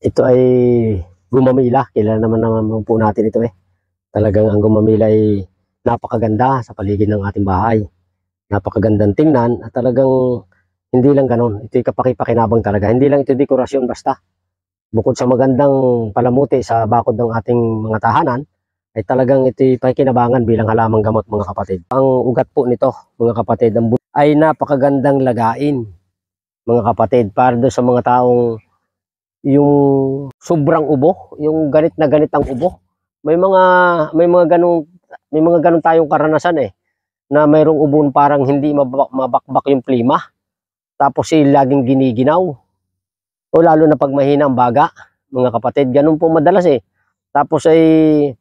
ito ay gumamila. Kailan naman naman po natin ito eh. Talagang ang gumamila ay napakaganda sa paligid ng ating bahay. Napakagandang tingnan at talagang hindi lang ganun. Ito ay kapakipakinabang talaga. Hindi lang ito dekorasyon basta. Bukod sa magandang palamuti sa bakod ng ating mga tahanan, ay talagang ito'y pakikinabangan bilang halamang gamot mga kapatid. Ang ugat po nito mga kapatid ay napakagandang lagain mga kapatid para doon sa mga taong yung sobrang ubo, yung ganit na ganit ang ubo. May mga may mga ganung may mga ganung tayong karanasan eh na mayroong ubon parang hindi mabak mabakbak yung plima. Tapos eh, laging giniginaw. O lalo na pag mahina ang baga, mga kapatid, ganun po madalas eh. Tapos ay eh,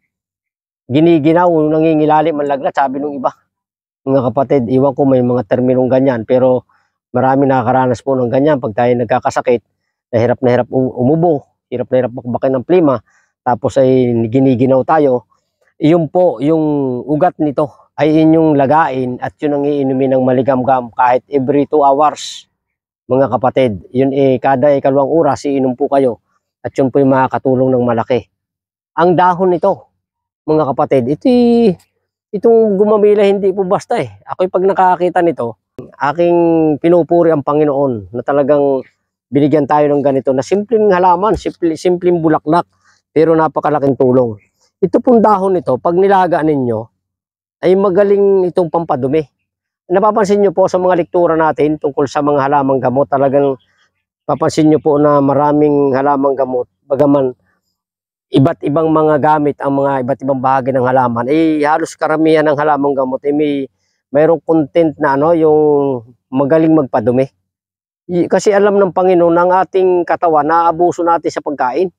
giniginaw, nangingilalim ang laglat, sabi nung iba. Mga kapatid, iwan ko may mga terminong ganyan, pero marami nakakaranas po ng ganyan pag tayo nagkakasakit hirap na hirap umubo, hirap na hirap bakbakin ng plima, tapos ay giniginaw tayo. Iyon po, yung ugat nito ay inyong lagain at yun ang iinumin ng maligam-gam kahit every 2 hours, mga kapatid. Yun eh, kada ikalawang oras, iinom po kayo at yun po yung makakatulong ng malaki. Ang dahon nito, mga kapatid, ito eh, itong gumamila hindi po basta eh. Ako pag nakakita nito, aking pinupuri ang Panginoon na talagang binigyan tayo ng ganito na simpleng halaman, simple, simpleng bulaklak, pero napakalaking tulong. Ito pong dahon nito, pag nilaga ninyo, ay magaling itong pampadumi. Napapansin nyo po sa mga lektura natin tungkol sa mga halamang gamot, talagang papansin nyo po na maraming halamang gamot, bagaman iba't ibang mga gamit, ang mga iba't ibang bahagi ng halaman, eh halos karamihan ng halamang gamot, eh may mayroong content na ano, yung magaling magpadumi. Kasi alam ng Panginoon ang ating katawan, na abuso natin sa pagkain.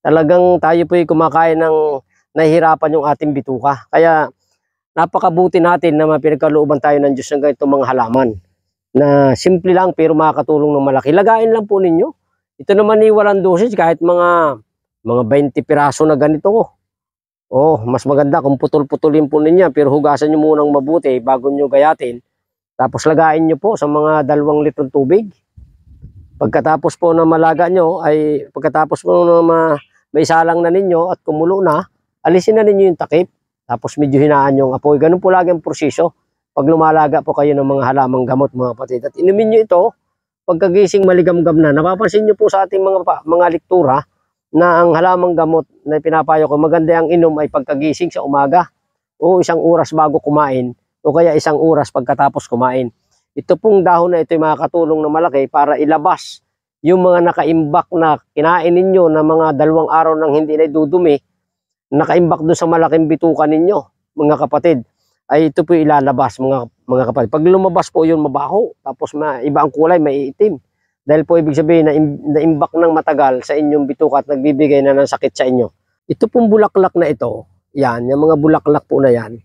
Talagang tayo po'y kumakain ng nahihirapan yung ating bituka. Kaya napakabuti natin na mapinagkalooban tayo ng Diyos ng ganitong mga halaman. Na simple lang pero makakatulong ng malaki. Lagain lang po ninyo. Ito naman ni walang dosis kahit mga mga 20 piraso na ganito. Oh. Oh, mas maganda kung putol-putulin po ninyo pero hugasan nyo munang mabuti bago nyo gayatin tapos lagayin nyo po sa mga dalawang litrong tubig. Pagkatapos po na malaga nyo, ay pagkatapos po na ma, may salang na ninyo at kumulo na, alisin na ninyo yung takip. Tapos medyo hinaan yung apoy. Ganun po lagi ang proseso. Pag lumalaga po kayo ng mga halamang gamot mga patid. At inumin nyo ito, pagkagising maligamgam na. Napapansin nyo po sa ating mga, mga lektura na ang halamang gamot na pinapayo ko, maganda ang inom ay pagkagising sa umaga o isang oras bago kumain o kaya isang oras pagkatapos kumain. Ito pong dahon na ito ay makakatulong na malaki para ilabas yung mga nakaimbak na kinain ninyo na mga dalawang araw nang hindi na dudumi, nakaimbak doon sa malaking bituka ninyo, mga kapatid, ay ito po ilalabas, mga, mga kapatid. Pag lumabas po yun, mabaho, tapos ma, iba ang kulay, maiitim. Dahil po ibig sabihin na naimbak ng matagal sa inyong bituka at nagbibigay na ng sakit sa inyo. Ito pong bulaklak na ito, yan, yung mga bulaklak po na yan,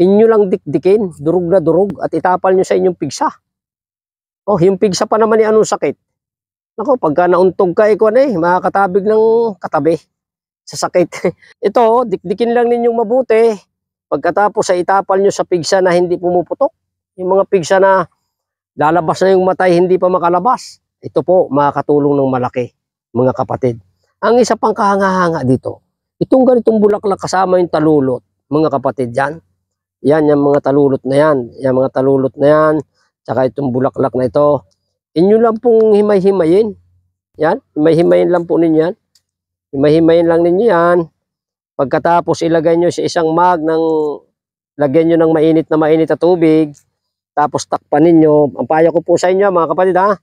inyo lang dikdikin, durog na durog, at itapal nyo sa inyong pigsa. Oh, yung pigsa pa naman ni anong sakit. Nako, pagka nauntog ka, ikaw na eh, makakatabig ng katabi sa sakit. Ito, oh, dikdikin lang ninyong mabuti. Pagkatapos sa itapal nyo sa pigsa na hindi pumuputok. Yung mga pigsa na lalabas na yung matay, hindi pa makalabas. Ito po, makakatulong ng malaki, mga kapatid. Ang isa pang kahanga-hanga dito, itong ganitong bulaklak kasama yung talulot, mga kapatid, yan yan, yung mga talulot na yan. Yung mga talulot na yan. Tsaka itong bulaklak na ito. Inyo lang pong himay-himayin. Yan, himay-himayin lang po ninyo yan. Himay-himayin lang ninyo yan. Pagkatapos ilagay nyo sa isang mag ng lagyan nyo ng mainit na mainit na tubig. Tapos takpan ninyo. Ang payo ko po sa inyo mga kapatid ha.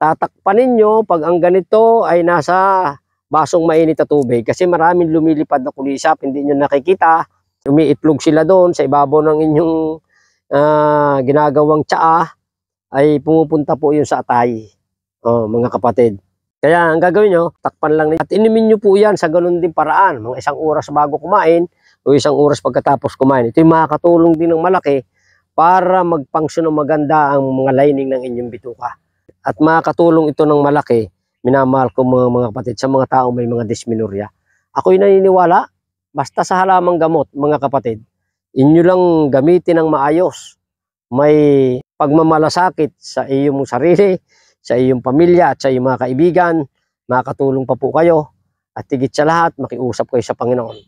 Tatakpan ninyo pag ang ganito ay nasa basong mainit na tubig. Kasi maraming lumilipad na kulisap. Hindi nyo nakikita umiitlog sila doon sa ibabaw ng inyong uh, ginagawang tsaa ay pumupunta po yun sa atay oh, mga kapatid kaya ang gagawin nyo takpan lang at inimin nyo po yan sa ganun din paraan mga isang oras bago kumain o isang oras pagkatapos kumain ito yung makakatulong din ng malaki para magpangsyon ng maganda ang mga lining ng inyong bituka at makakatulong ito ng malaki minamahal ko mga, mga kapatid sa mga tao may mga dysmenorrhea ako'y naniniwala Basta sa halamang gamot, mga kapatid, inyo lang gamitin ng maayos. May pagmamalasakit sa iyong sarili, sa iyong pamilya, at sa iyong mga kaibigan. makatulong pa po kayo. At higit sa lahat, makiusap kayo sa Panginoon.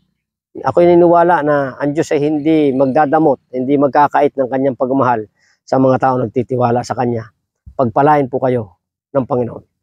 Ako niniwala na ang Diyos ay hindi magdadamot, hindi magkakait ng kanyang pagmamahal sa mga tao nagtitiwala sa kanya. Pagpalain po kayo ng Panginoon.